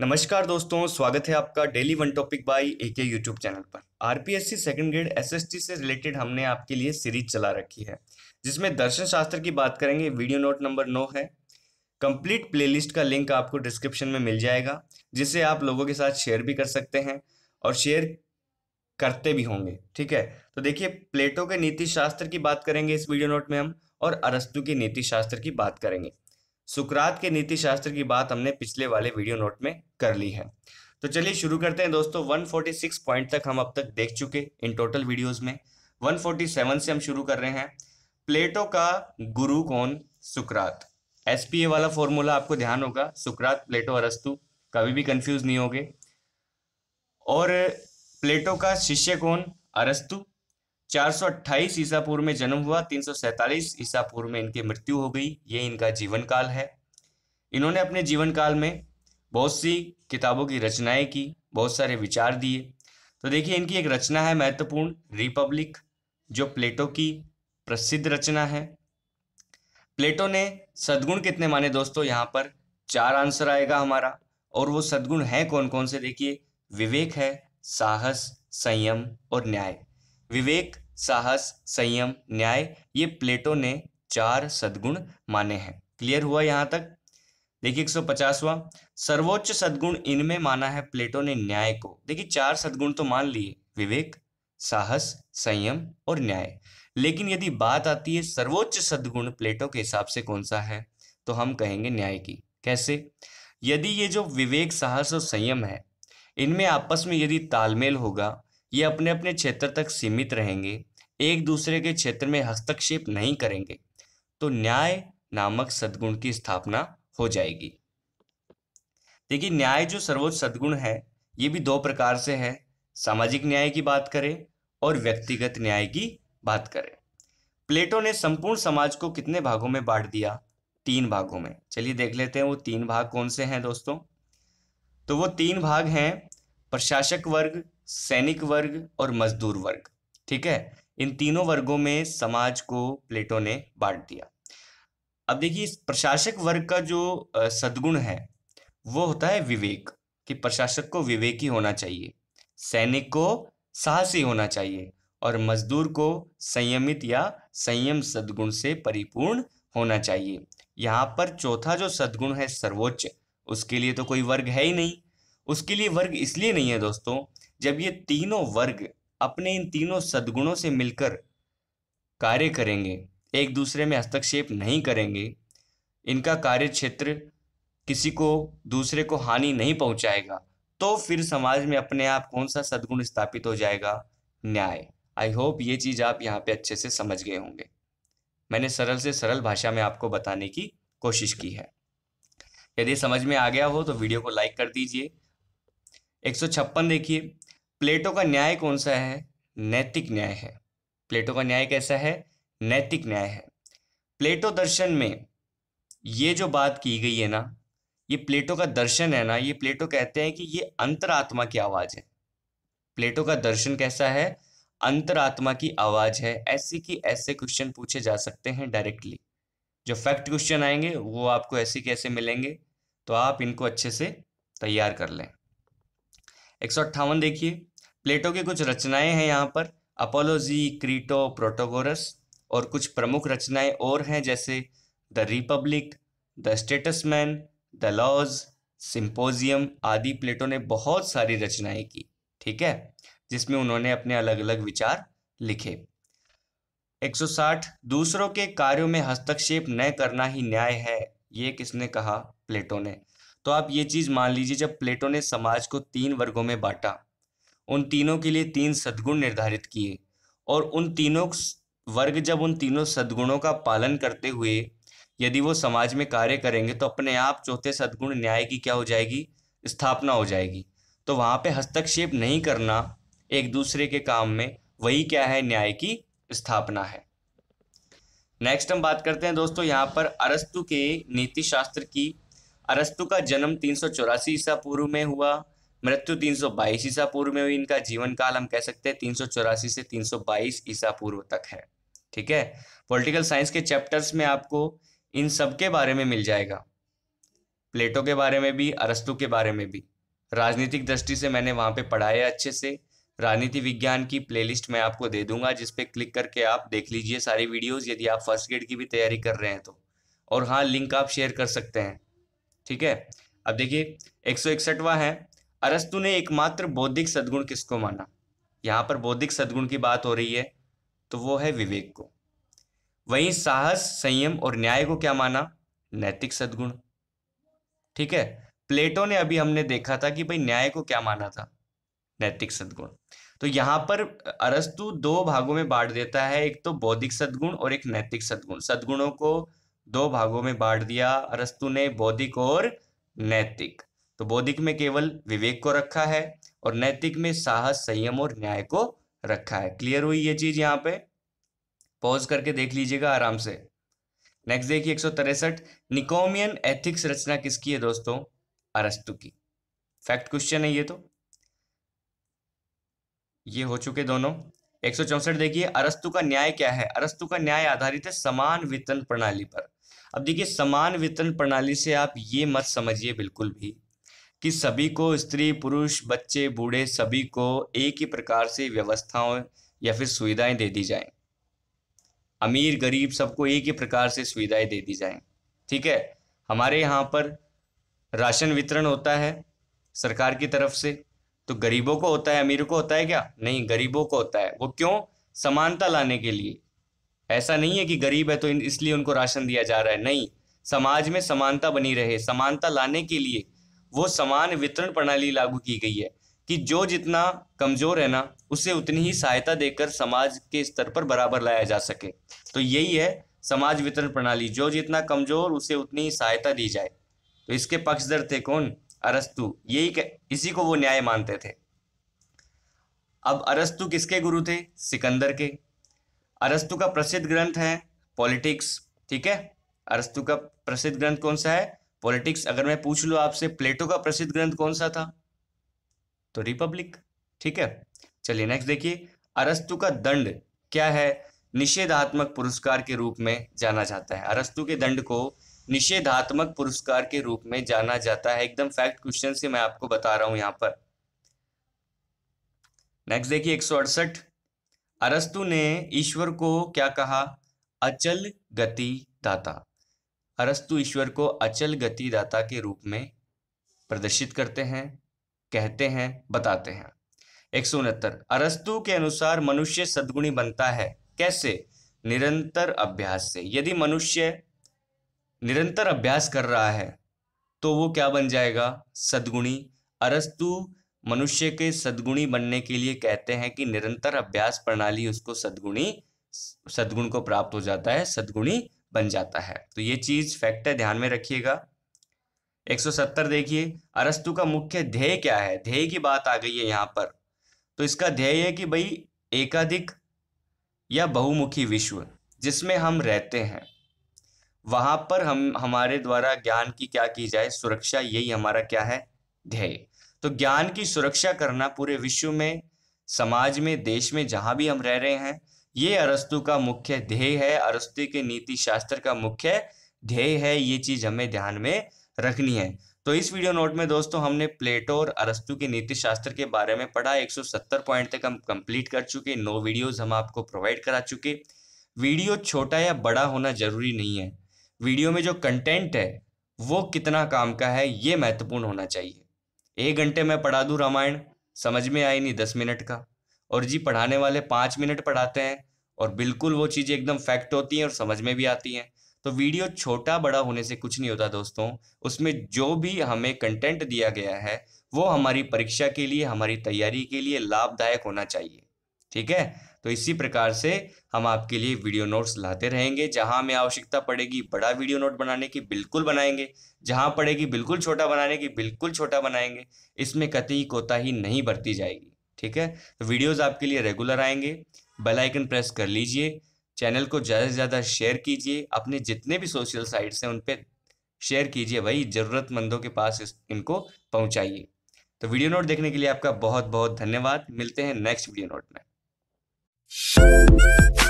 नमस्कार दोस्तों स्वागत है आपका डेली वन टॉपिक बाय के यूट्यूब चैनल पर आरपीएससी सेकंड ग्रेड एसएसटी से रिलेटेड हमने आपके लिए सीरीज चला रखी है जिसमें दर्शन शास्त्र की बात करेंगे वीडियो नोट नंबर नौ है कंप्लीट प्लेलिस्ट का लिंक आपको डिस्क्रिप्शन में मिल जाएगा जिसे आप लोगों के साथ शेयर भी कर सकते हैं और शेयर करते भी होंगे ठीक है तो देखिए प्लेटो के नीति शास्त्र की बात करेंगे इस वीडियो नोट में हम और अरस्तु के नीति शास्त्र की बात करेंगे सुकरात के नीति शास्त्र की बात हमने पिछले वाले वीडियो नोट में कर ली है तो चलिए शुरू करते हैं दोस्तों 146 पॉइंट तक हम अब तक देख चुके इन टोटल वीडियोस में 147 से हम शुरू कर रहे हैं प्लेटो का गुरु कौन सुकरात एसपीए वाला फॉर्मूला आपको ध्यान होगा सुकरात प्लेटो अरस्तु कभी भी कंफ्यूज नहीं होगे और प्लेटो का शिष्य कौन अरस्तु चार सौ अट्ठाईस ईसा पूर्व में जन्म हुआ तीन सौ सैतालीस ईसा पूर्व में इनकी मृत्यु हो गई ये इनका जीवन काल है इन्होंने अपने जीवन काल में बहुत सी किताबों की रचनाएं की बहुत सारे विचार दिए तो देखिए इनकी एक रचना है महत्वपूर्ण रिपब्लिक जो प्लेटो की प्रसिद्ध रचना है प्लेटो ने सदगुण कितने माने दोस्तों यहाँ पर चार आंसर आएगा हमारा और वो सदगुण हैं कौन कौन से देखिए विवेक है साहस संयम और न्याय विवेक साहस संयम न्याय ये प्लेटो ने चार सद्गुण माने हैं क्लियर हुआ यहाँ तक देखिए एक सौ सर्वोच्च सद्गुण इनमें माना है प्लेटो ने न्याय को देखिए चार सद्गुण तो मान लिए विवेक साहस संयम और न्याय लेकिन यदि बात आती है सर्वोच्च सद्गुण प्लेटो के हिसाब से कौन सा है तो हम कहेंगे न्याय की कैसे यदि ये जो विवेक साहस और संयम है इनमें आपस में यदि तालमेल होगा ये अपने अपने क्षेत्र तक सीमित रहेंगे एक दूसरे के क्षेत्र में हस्तक्षेप नहीं करेंगे तो न्याय नामक सद्गुण की स्थापना हो जाएगी देखिए न्याय जो सर्वोच्च सद्गुण है ये भी दो प्रकार से है सामाजिक न्याय की बात करें और व्यक्तिगत न्याय की बात करें प्लेटो ने संपूर्ण समाज को कितने भागों में बांट दिया तीन भागों में चलिए देख लेते हैं वो तीन भाग कौन से हैं दोस्तों तो वो तीन भाग हैं प्रशासक वर्ग सैनिक वर्ग और मजदूर वर्ग ठीक है इन तीनों वर्गों में समाज को प्लेटो ने बांट दिया अब देखिए प्रशासक वर्ग का जो सदगुण है वो होता है विवेक कि प्रशासक को विवेकी होना चाहिए सैनिक को साहसी होना चाहिए और मजदूर को संयमित या संयम सदगुण से परिपूर्ण होना चाहिए यहाँ पर चौथा जो सदगुण है सर्वोच्च उसके लिए तो कोई वर्ग है ही नहीं उसके लिए वर्ग इसलिए नहीं है दोस्तों जब ये तीनों वर्ग अपने इन तीनों सद्गुणों से मिलकर कार्य करेंगे एक दूसरे में हस्तक्षेप नहीं करेंगे इनका कार्य क्षेत्र किसी को दूसरे को हानि नहीं पहुंचाएगा तो फिर समाज में अपने आप कौन सा सद्गुण स्थापित हो जाएगा न्याय आई होप ये चीज़ आप यहाँ पे अच्छे से समझ गए होंगे मैंने सरल से सरल भाषा में आपको बताने की कोशिश की है यदि समझ में आ गया हो तो वीडियो को लाइक कर दीजिए एक देखिए प्लेटो का न्याय कौन सा है नैतिक न्याय है प्लेटो का न्याय कैसा है नैतिक न्याय है प्लेटो दर्शन में ये जो बात की गई है ना ये प्लेटो का दर्शन है ना ये प्लेटो कहते हैं कि ये अंतरात्मा की आवाज़ है प्लेटो का दर्शन कैसा है अंतरात्मा की आवाज़ है ऐसे कि ऐसे क्वेश्चन पूछे जा सकते हैं डायरेक्टली जो फैक्ट क्वेश्चन आएंगे वो आपको ऐसे कैसे मिलेंगे तो आप इनको अच्छे से तैयार कर लें एक देखिए प्लेटो की कुछ रचनाएं हैं यहाँ पर अपोलोजी क्रीटो प्रोटोगोरस और कुछ प्रमुख रचनाएं और हैं जैसे the Republic the Statesman the Laws Symposium आदि प्लेटो ने बहुत सारी रचनाएं की ठीक है जिसमें उन्होंने अपने अलग अलग विचार लिखे 160 दूसरों के कार्यों में हस्तक्षेप न करना ही न्याय है ये किसने कहा प्लेटो ने तो आप ये चीज़ मान लीजिए जब प्लेटो ने समाज को तीन वर्गों में बांटा उन तीनों के लिए तीन सद्गुण निर्धारित किए और उन तीनों वर्ग जब उन तीनों सद्गुणों का पालन करते हुए यदि वो समाज में कार्य करेंगे तो अपने आप चौथे सद्गुण न्याय की क्या हो जाएगी स्थापना हो जाएगी तो वहाँ पे हस्तक्षेप नहीं करना एक दूसरे के काम में वही क्या है न्याय की स्थापना है नेक्स्ट हम बात करते हैं दोस्तों यहाँ पर अरस्तु के नीति शास्त्र की अरस्तु का जन्म तीन सौ चौरासी ईसा पूर्व में हुआ मृत्यु तीन सौ बाईस ईसा पूर्व में हुई इनका जीवन काल हम कह सकते हैं तीन सौ चौरासी से तीन सौ बाईस ईसा पूर्व तक है ठीक है पॉलिटिकल साइंस के चैप्टर्स में आपको इन सब के बारे में मिल जाएगा प्लेटो के बारे में भी अरस्तु के बारे में भी राजनीतिक दृष्टि से मैंने वहाँ पे पढ़ाया अच्छे से राजनीति विज्ञान की प्लेलिस्ट मैं आपको दे दूंगा जिसपे क्लिक करके आप देख लीजिए सारी वीडियोज यदि आप फर्स्ट ग्रेड की भी तैयारी कर रहे हैं तो और हाँ लिंक आप शेयर कर सकते हैं ठीक है अब देखिए एक सौ इकसठवा है अरस्तु ने एकमात्र बौद्धिक सद्गुण किसको माना यहाँ पर बौद्धिक सद्गुण की बात हो रही है तो वो है विवेक को वहीं साहस संयम और न्याय को क्या माना नैतिक सद्गुण ठीक है प्लेटो ने अभी हमने देखा था कि भाई न्याय को क्या माना था नैतिक सद्गुण तो यहाँ पर अरस्तु दो भागों में बांट देता है एक तो बौद्धिक सद्गुण और एक नैतिक सद्गुण सद्गुणों को दो भागों में बांट दिया अरस्तु ने बौद्धिक और नैतिक तो बौद्धिक में केवल विवेक को रखा है और नैतिक में साहस संयम और न्याय को रखा है क्लियर हुई ये चीज यहाँ पे पॉज करके देख लीजिएगा आराम से नेक्स्ट देखिए एक निकोमियन एथिक्स रचना किसकी है दोस्तों अरस्तु की फैक्ट क्वेश्चन है ये तो ये हो चुके दोनों एक देखिए अरस्तु का न्याय क्या है अरस्तु का न्याय आधारित है समान वितरण प्रणाली पर अब देखिए समान वितरण प्रणाली से आप ये मत समझिए बिल्कुल भी कि सभी को स्त्री पुरुष बच्चे बूढ़े सभी को एक ही प्रकार से व्यवस्थाओं या फिर सुविधाएं दे दी जाएं अमीर गरीब सबको एक ही प्रकार से सुविधाएं दे दी जाएं ठीक है हमारे यहाँ पर राशन वितरण होता है सरकार की तरफ से तो गरीबों को होता है अमीरों को होता है क्या नहीं गरीबों को होता है वो क्यों समानता लाने के लिए ऐसा नहीं है कि गरीब है तो इसलिए उनको राशन दिया जा रहा है नहीं समाज में समानता बनी रहे समानता लाने के लिए वो समान वितरण प्रणाली लागू की गई है कि जो जितना कमजोर है ना उसे उतनी ही सहायता देकर समाज के स्तर पर बराबर लाया जा सके तो यही है समाज वितरण प्रणाली जो जितना कमजोर उसे उतनी ही सहायता दी जाए तो इसके पक्षधर थे कौन अरस्तु यही इसी को वो न्याय मानते थे अब अरस्तु किसके गुरु थे सिकंदर के अरस्तु का प्रसिद्ध ग्रंथ है पॉलिटिक्स ठीक है अरस्तु का प्रसिद्ध ग्रंथ कौन सा है पॉलिटिक्स अगर मैं पूछ लू आपसे प्लेटो का प्रसिद्ध ग्रंथ कौन सा था तो रिपब्लिक ठीक है चलिए नेक्स्ट देखिए अरस्तु का दंड क्या है निषेधात्मक पुरस्कार के रूप में जाना जाता है अरस्तु के दंड को निषेधात्मक पुरस्कार के रूप में जाना जाता है एकदम फैक्ट क्वेश्चन से मैं आपको बता रहा हूं यहां पर नेक्स्ट देखिए एक सौ अड़सठ अरस्तु ने ईश्वर को क्या कहा अचल गति दाता अरस्तु ईश्वर को अचल गति दाता के रूप में प्रदर्शित करते हैं कहते हैं बताते हैं एक सौ उनहत्तर अरस्तु के अनुसार मनुष्य सद्गुणी बनता है कैसे निरंतर अभ्यास से यदि मनुष्य निरंतर अभ्यास कर रहा है तो वो क्या बन जाएगा सद्गुणी अरस्तु मनुष्य के सद्गुणी बनने के लिए कहते हैं कि निरंतर अभ्यास प्रणाली उसको सद्गुणी सद्गुण को प्राप्त हो जाता है सद्गुणी बन जाता है तो ये चीज फैक्ट है ध्यान में रखिएगा 170 देखिए अरस्तु का मुख्य ध्येय क्या है ध्येय की बात आ गई है यहाँ पर तो इसका ध्येय है कि भाई एकाधिक या बहुमुखी विश्व जिसमें हम रहते हैं वहां पर हम हमारे द्वारा ज्ञान की क्या की जाए सुरक्षा यही हमारा क्या है ध्येय तो ज्ञान की सुरक्षा करना पूरे विश्व में समाज में देश में जहाँ भी हम रह रहे हैं ये अरस्तु का मुख्य ध्येय है अरस्तु के नीति शास्त्र का मुख्य ध्येय है ये चीज हमें ध्यान में रखनी है तो इस वीडियो नोट में दोस्तों हमने प्लेटो और अरस्तु के नीति शास्त्र के बारे में पढ़ा 170 पॉइंट तक हम कंप्लीट कर चुके नौ वीडियोस हम आपको प्रोवाइड करा चुके वीडियो छोटा या बड़ा होना जरूरी नहीं है वीडियो में जो कंटेंट है वो कितना काम का है ये महत्वपूर्ण होना चाहिए एक घंटे में पढ़ा दूँ रामायण समझ में आई नहीं दस मिनट का और जी पढ़ाने वाले पाँच मिनट पढ़ाते हैं और बिल्कुल वो चीज़ें एकदम फैक्ट होती हैं और समझ में भी आती हैं तो वीडियो छोटा बड़ा होने से कुछ नहीं होता दोस्तों उसमें जो भी हमें कंटेंट दिया गया है वो हमारी परीक्षा के लिए हमारी तैयारी के लिए लाभदायक होना चाहिए ठीक है तो इसी प्रकार से हम आपके लिए वीडियो नोट्स लाते रहेंगे जहां में आवश्यकता पड़ेगी बड़ा वीडियो नोट बनाने की बिल्कुल बनाएंगे जहां पड़ेगी बिल्कुल छोटा बनाने की बिल्कुल छोटा बनाएंगे इसमें कतई कोताही नहीं बरती जाएगी ठीक है तो वीडियोज़ आपके लिए रेगुलर आएंगे बेलाइकन प्रेस कर लीजिए चैनल को ज़्यादा से ज़्यादा शेयर कीजिए अपने जितने भी सोशल साइट्स हैं उन पर शेयर कीजिए वही ज़रूरतमंदों के पास इस, इनको पहुंचाइए तो वीडियो नोट देखने के लिए आपका बहुत बहुत धन्यवाद मिलते हैं नेक्स्ट वीडियो नोट में Thank you.